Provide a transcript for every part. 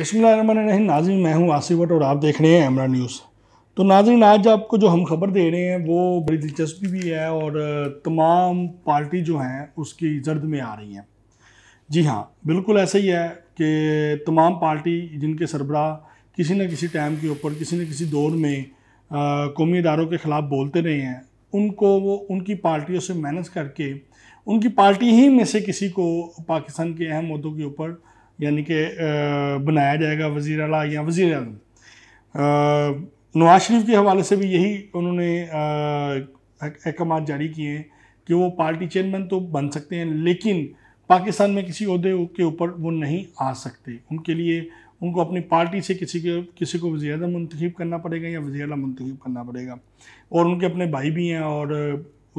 बसमीम नाजिन मैं हूं आसिफ भट्ट और आप देख रहे हैं अमरा न्यूज़ तो नाजिन आज आपको जो हम खबर दे रहे हैं वो बड़ी दिलचस्पी भी है और तमाम पार्टी जो हैं उसकी जर्द में आ रही हैं जी हाँ बिल्कुल ऐसा ही है कि तमाम पार्टी जिनके सरबरा किसी न किसी टाइम के ऊपर किसी न किसी दौर में कौमी इदारों के ख़िलाफ़ बोलते रहे हैं उनको वो उनकी पार्टियों से मैनेज करके उनकी पार्टी ही में से किसी को पाकिस्तान के अहम मुद्दों के ऊपर यानी कि बनाया जाएगा वज़ी अला या वज़ी अजम नवाज शरीफ के हवाले से भी यही उन्होंने अहकाम जारी किए हैं कि वो पार्टी चेयरमैन तो बन सकते हैं लेकिन पाकिस्तान में किसी अहदे के ऊपर वो नहीं आ सकते उनके लिए उनको अपनी पार्टी से किसी के किसी को वजी अजम मंतखब करना पड़ेगा या वजी अला मंतखब करना पड़ेगा और उनके अपने भाई भी हैं और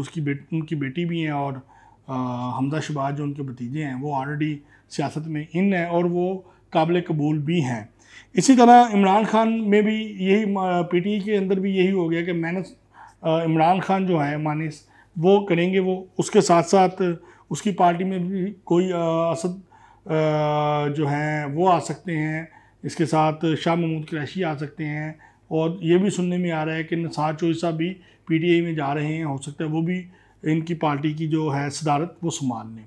उसकी बेट उनकी बेटी भी हैं और हमदा शबाज जो उनके भतीजे हैं वो ऑलरेडी सियासत में इन हैं और वो काबिल कबूल भी हैं इसी तरह इमरान खान में भी यही पी टी के अंदर भी यही हो गया कि मैनस इमरान खान जो है मानस वो करेंगे वो उसके साथ साथ उसकी पार्टी में भी कोई असद जो हैं वो आ सकते हैं इसके साथ शाह महमूद क्रैशी आ सकते हैं और ये भी सुनने में आ रहा है कि नसार चोई साहब भी पीटीआई में जा रहे हैं हो सकता है वो भी इनकी पार्टी की जो है सदारत वो सुमान ने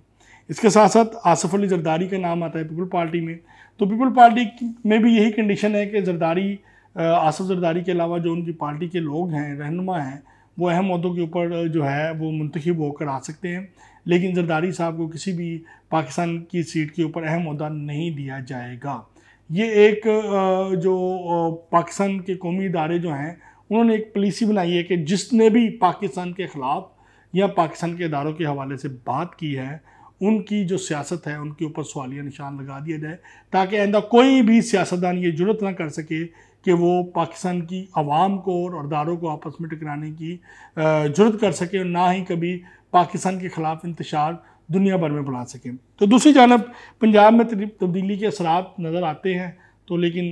इसके साथ साथ आसफ़ अली जरदारी का नाम आता है पीपल पार्टी में तो पीपल पार्टी में भी यही कंडीशन है कि जरदारी आसफ़ जरदारी के अलावा जो उनकी पार्टी के लोग हैं रहनुमा हैं वो अहम अहदों के ऊपर जो है वो मुंतखब होकर आ सकते हैं लेकिन जरदारी साहब को किसी भी पाकिस्तान की सीट के ऊपर अहम अहदा नहीं दिया जाएगा ये एक जो पाकिस्तान के कौमी इदारे जो हैं उन्होंने एक पॉलिसी बनाई है कि जिसने भी पाकिस्तान के ख़िलाफ़ या पाकिस्तान के इदारों के हवाले से बात की है उनकी जो सियासत है उनके ऊपर सवालिया निशान लगा दिया जाए ताकि आइंदा कोई भी सियासतदान ये जरूरत ना कर सके कि वो पाकिस्तान की आवाम को और अदारों को आपस में टकराने की जरूरत कर सके और ना ही कभी पाकिस्तान के ख़िलाफ़ इंतशार दुनिया भर में बढ़ा सकें तो दूसरी जानब पंजाब में तब्दीली के असरात नज़र आते हैं तो लेकिन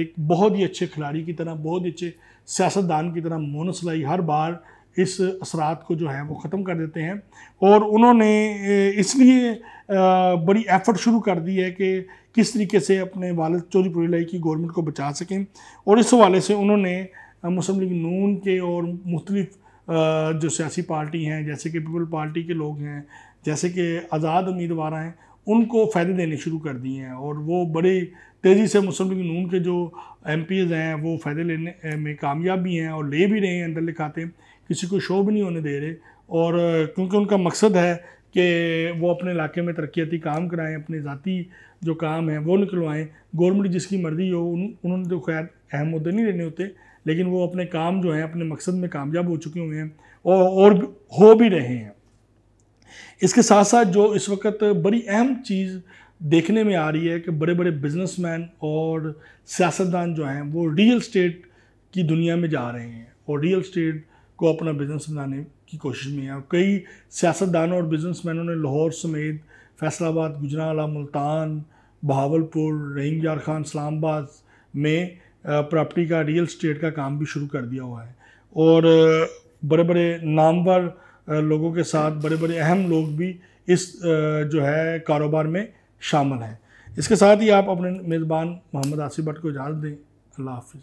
एक बहुत ही अच्छे खिलाड़ी की तरह बहुत ही अच्छे सियासतदान की तरह मोनसलाई हर बार इस असरात को जो है वो ख़त्म कर देते हैं और उन्होंने इसलिए बड़ी एफ़र्ट शुरू कर दी है कि किस तरीके से अपने वालद चोरी पुरीलाई की गवर्नमेंट को बचा सकें और इस हवाले से उन्होंने मुस्लिम लीग नून के और मुख्तलिफ़ जो सियासी पार्टी हैं जैसे कि पीपल पार्टी के लोग हैं जैसे कि आज़ाद उम्मीदवार हैं उनको फ़ायदे देने शुरू कर दिए हैं और वो बड़े तेज़ी से मुस्लिम लीग नून के जो एम हैं वो फ़ायदे लेने में कामयाब भी हैं और ले भी रहे हैं अंदर लिखाते किसी को शो भी नहीं होने दे रहे और क्योंकि उनका मकसद है कि वो अपने इलाके में तरक्याती काम कराएं अपने ज़ाती जो काम है वो निकलवाएं गवर्नमेंट जिसकी मर्ज़ी हो उन उन्होंने तो खैर अहम होते नहीं लेने होते लेकिन वो अपने काम जो हैं अपने मकसद में कामयाब हो चुके हुए हैं और और हो भी रहे हैं इसके साथ साथ जो इस वक्त बड़ी अहम चीज़ देखने में आ रही है कि बड़े बड़े बिजनेसमैन और सियासतदान जो हैं वो रियल स्टेट की दुनिया में जा रहे हैं और रियल स्टेट को अपना बिजनेस बनाने की कोशिश में है और कई सियासतदानों और बिजनेसमैनों ने लाहौर समेत फैसलाबाद गुजराला मुल्तान बहावलपुर रहीम यार खान इस्लामाबाद में प्रॉपर्टी का रियल स्टेट का काम भी शुरू कर दिया हुआ है और बड़े बड़े नामवर लोगों के साथ बड़े बड़े अहम लोग भी इस जो है कारोबार में शामिल हैं इसके साथ ही आप अपने मेज़बान मोहम्मद आसिफ भट्ट को इजाज़त दें अल्लाह हाफिज़